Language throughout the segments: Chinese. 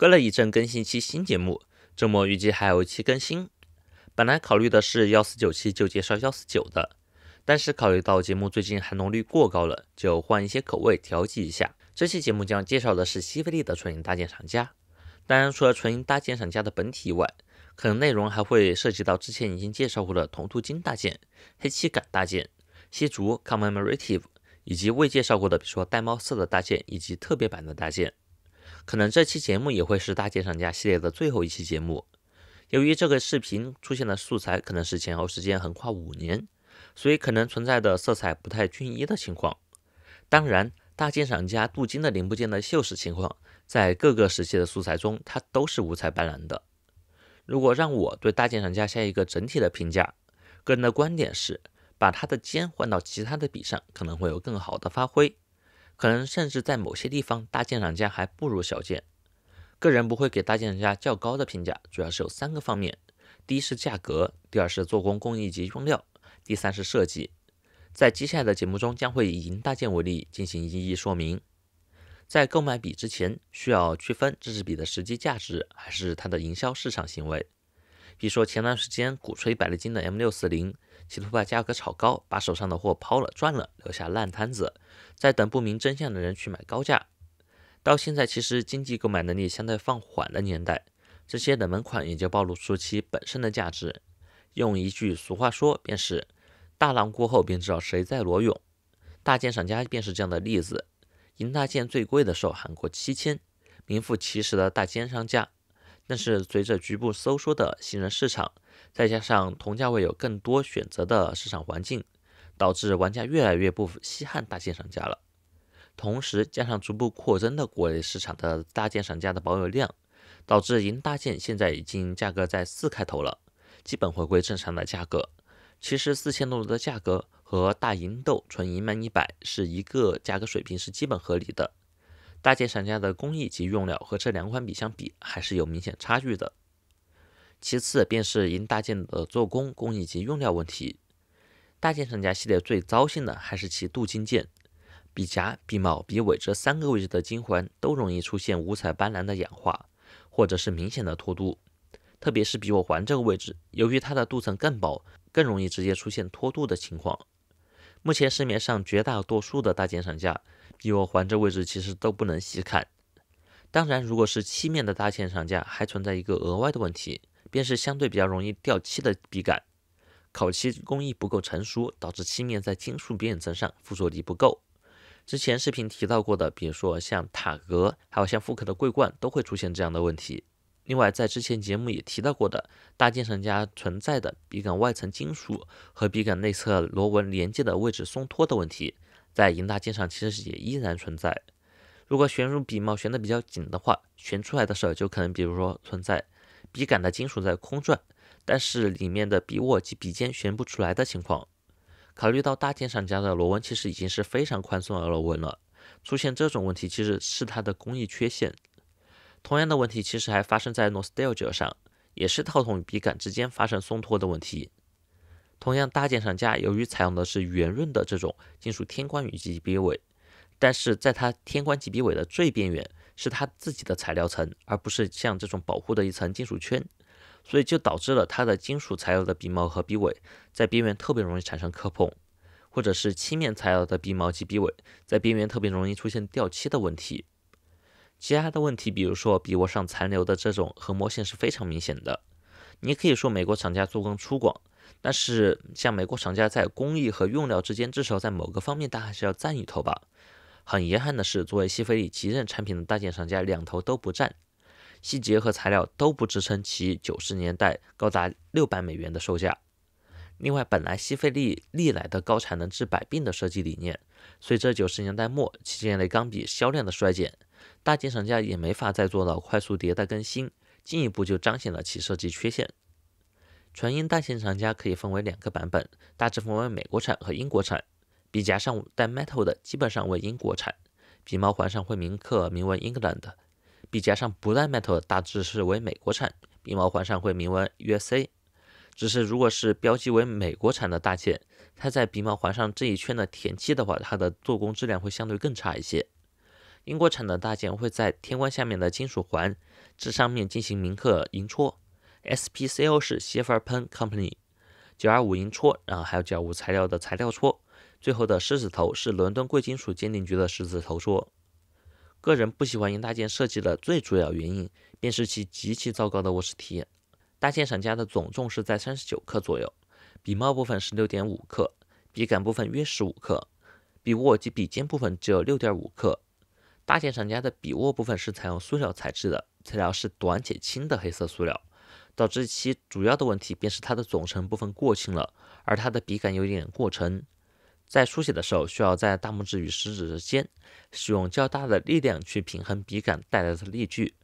隔了一阵更新期新节目，周末预计还有一期更新。本来考虑的是幺四九期就介绍幺四九的，但是考虑到节目最近含铜率过高了，就换一些口味调剂一下。这期节目将介绍的是西菲利的纯银大件厂家。当然，除了纯银大件厂家的本体以外，可能内容还会涉及到之前已经介绍过的铜镀金大件、黑漆感大件、锡烛 commemorative，以及未介绍过的，比如说玳瑁色的大件以及特别版的大件。可能这期节目也会是大鉴赏家系列的最后一期节目。由于这个视频出现的素材可能是前后时间横跨五年，所以可能存在的色彩不太均一的情况。当然，大鉴赏家镀金的零部件的锈蚀情况，在各个时期的素材中，它都是五彩斑斓的。如果让我对大鉴赏家下一个整体的评价，个人的观点是，把它的尖换到其他的笔上，可能会有更好的发挥。可能甚至在某些地方，大件厂家还不如小件。个人不会给大件家较高的评价，主要是有三个方面：第一是价格，第二是做工工艺及用料，第三是设计。在接下来的节目中，将会以银大件为例进行一一说明。在购买笔之前，需要区分这支笔的实际价值还是它的营销市场行为。比如说前段时间鼓吹百利金的 M 六四零，企图把价格炒高，把手上的货抛了，赚了，留下烂摊子，在等不明真相的人去买高价。到现在其实经济购买能力相对放缓的年代，这些冷门款也就暴露出其本身的价值。用一句俗话说便是“大浪过后便知道谁在裸泳”，大件商家便是这样的例子。银大件最贵的时候喊过七千，名副其实的大奸商家但是随着局部收缩的新人市场，再加上同价位有更多选择的市场环境，导致玩家越来越不稀罕大件上架了。同时加上逐步扩增的国内市场的大件上架的保有量，导致银大件现在已经价格在四开头了，基本回归正常的价格。其实四千多的价格和大银豆、纯银满一百是一个价格水平，是基本合理的。大件厂家的工艺及用料和这两款笔相比，还是有明显差距的。其次便是银大件的做工、工艺及用料问题。大件厂家系列最糟心的还是其镀金件，笔夹、笔帽、笔尾这三个位置的金环都容易出现五彩斑斓的氧化，或者是明显的脱镀。特别是笔我环这个位置，由于它的镀层更薄，更容易直接出现脱镀的情况。目前市面上绝大多数的大件厂家。以我环这位置其实都不能细看。当然，如果是漆面的大剑上架，还存在一个额外的问题，便是相对比较容易掉漆的笔杆。烤漆工艺不够成熟，导致漆面在金属表层上附着力不够。之前视频提到过的，比如说像塔格，还有像复刻的桂冠，都会出现这样的问题。另外，在之前节目也提到过的，大建上家存在的笔杆外层金属和笔杆内侧螺纹连接的位置松脱的问题。在银大件上其实也依然存在。如果旋入笔帽旋得比较紧的话，旋出来的时候就可能，比如说存在笔杆的金属在空转，但是里面的笔握及笔尖旋不出来的情况。考虑到大件上加的螺纹其实已经是非常宽松的螺纹了，出现这种问题其实是它的工艺缺陷。同样的问题其实还发生在 n o s t a l g i a 上，也是套筒与笔杆之间发生松脱的问题。同样，大建厂家由于采用的是圆润的这种金属天冠与及鼻尾，但是在它天冠及鼻尾的最边缘是它自己的材料层，而不是像这种保护的一层金属圈，所以就导致了它的金属材料的鼻毛和鼻尾在边缘特别容易产生磕碰，或者是漆面材料的鼻毛及鼻尾在边缘特别容易出现掉漆的问题。其他的问题，比如说鼻窝上残留的这种横模线是非常明显的，你可以说美国厂家做工粗犷。但是，像美国厂家在工艺和用料之间，至少在某个方面，它还是要占一头吧。很遗憾的是，作为西非利旗任产品的大件厂家，两头都不占，细节和材料都不支撑其九十年代高达六百美元的售价。另外，本来西非利历来的高产能治百病的设计理念，随着九十年代末旗舰类钢笔销量的衰减，大件厂家也没法再做到快速迭代更新，进一步就彰显了其设计缺陷。纯银大剑厂家可以分为两个版本，大致分为美国产和英国产。笔夹上带 metal 的基本上为英国产，笔毛环上会铭刻铭文 England。笔夹上不带 metal 的大致是为美国产，笔毛环上会铭文 USA。只是如果是标记为美国产的大件，它在笔毛环上这一圈的填漆的话，它的做工质量会相对更差一些。英国产的大件会在天冠下面的金属环这上面进行铭刻银戳。S P C O 是 Scherpen Company，九二五银戳，然后还有九二五材料的材料戳，最后的狮子头是伦敦贵金属鉴定局的狮子头戳。个人不喜欢银大件设计的最主要原因，便是其极其糟糕的卧室体验。大件厂家的总重是在三十九克左右，笔帽部分十六点五克，笔杆部分约十五克，笔握及笔尖部分只有六点五克。大件厂家的笔握部分是采用塑料材质的，材料是短且轻的黑色塑料。导致其主要的问题便是它的总成部分过轻了，而它的笔杆有点过沉，在书写的时候需要在大拇指与食指之间使用较大的力量去平衡笔杆带来的力矩。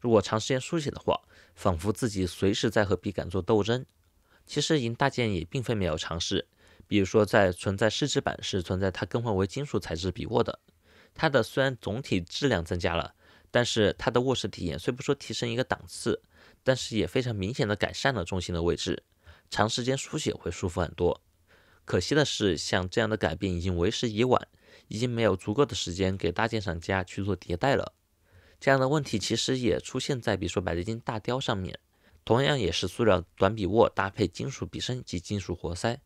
如果长时间书写的话，仿佛自己随时在和笔杆做斗争。其实银大剑也并非没有尝试，比如说在存在试纸版时存在它更换为金属材质笔握的，它的虽然总体质量增加了，但是它的握持体验虽不说提升一个档次。但是也非常明显的改善了重心的位置，长时间书写会舒服很多。可惜的是，像这样的改变已经为时已晚，已经没有足够的时间给大建厂家去做迭代了。这样的问题其实也出现在比如说百利金大雕上面，同样也是塑料短笔握搭配金属笔身及金属活塞，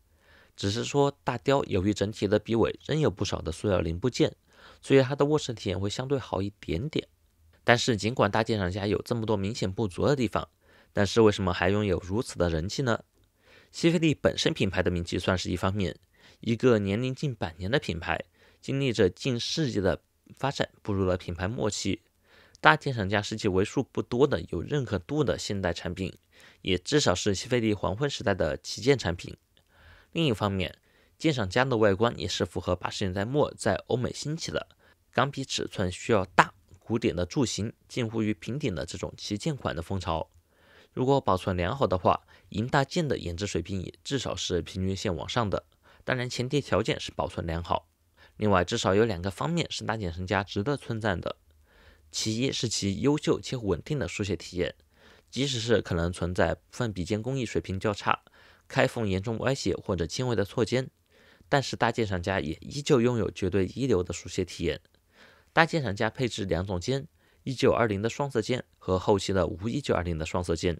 只是说大雕由于整体的笔尾仍有不少的塑料零部件，所以它的握持体验会相对好一点点。但是，尽管大鉴赏家有这么多明显不足的地方，但是为什么还拥有如此的人气呢？西菲利本身品牌的名气算是一方面。一个年龄近百年的品牌，经历着近世纪的发展，步入了品牌末期。大鉴赏家是其为数不多的有认可度的现代产品，也至少是西菲利黄昏时代的旗舰产品。另一方面，鉴赏家的外观也是符合八十年代末在欧美兴起的钢笔尺寸需要大。古典的柱形，近乎于平顶的这种旗舰款的风潮，如果保存良好的话，银大件的颜值水平也至少是平均线往上的。当然，前提条件是保存良好。另外，至少有两个方面是大件商家值得称赞的。其一是其优秀且稳定的书写体验，即使是可能存在部分笔尖工艺水平较差、开缝严重歪斜或者轻微的错尖，但是大件商家也依旧拥有绝对一流的书写体验。大剑厂家配置两种尖：一九二零的双色尖和后期的无一九二零的双色尖，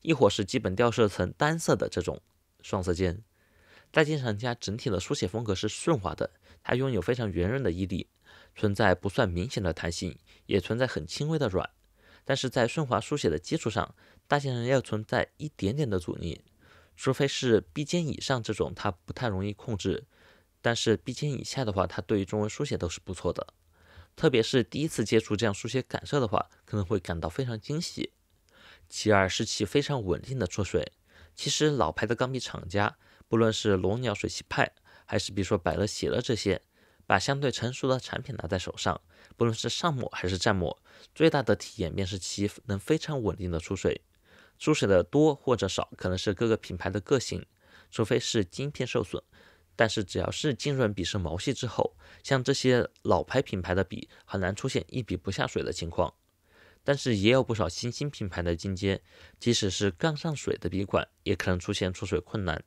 亦或是基本调色层单色的这种双色尖。大剑厂家整体的书写风格是顺滑的，它拥有非常圆润的毅力，存在不算明显的弹性，也存在很轻微的软。但是在顺滑书写的基础上，大剑要存在一点点的阻力，除非是 B 键以上这种，它不太容易控制；但是 B 键以下的话，它对于中文书写都是不错的。特别是第一次接触这样书写感受的话，可能会感到非常惊喜。其二是其非常稳定的出水。其实老牌的钢笔厂家，不论是龙鸟、水系派，还是比如说百乐、喜乐这些，把相对成熟的产品拿在手上，不论是上墨还是蘸墨，最大的体验便是其能非常稳定的出水。出水的多或者少，可能是各个品牌的个性，除非是晶片受损。但是只要是浸润笔身毛细之后，像这些老牌品牌的笔很难出现一笔不下水的情况。但是也有不少新兴品牌的进阶，即使是刚上水的笔管，也可能出现出水困难。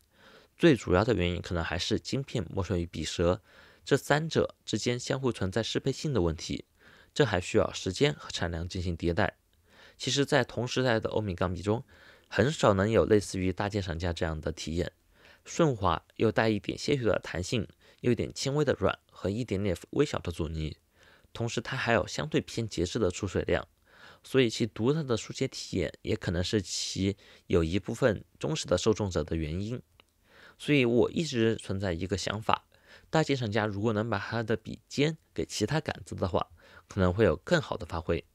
最主要的原因可能还是晶片磨损于笔舌，这三者之间相互存在适配性的问题，这还需要时间和产量进行迭代。其实，在同时代的欧米钢笔中，很少能有类似于大件厂家这样的体验。顺滑又带一点些许的弹性，有点轻微的软和一点点微小的阻尼，同时它还有相对偏节制的出水量，所以其独特的书写体验也可能是其有一部分忠实的受众者的原因。所以我一直存在一个想法：大键厂家如果能把它的笔尖给其他杆子的话，可能会有更好的发挥。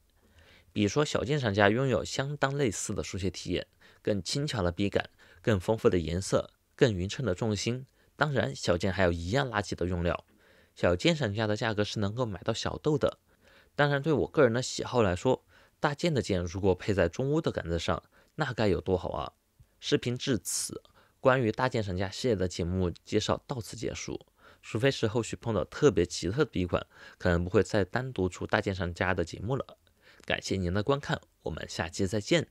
比如说，小键厂家拥有相当类似的书写体验，更轻巧的笔杆，更丰富的颜色。更匀称的重心，当然小件还有一样垃圾的用料，小件商家的价格是能够买到小豆的。当然对我个人的喜好来说，大件的剑如果配在中屋的杆子上，那该有多好啊！视频至此，关于大剑商家系列的节目介绍到此结束。除非是后续碰到特别奇特的一款，可能不会再单独出大剑商家的节目了。感谢您的观看，我们下期再见。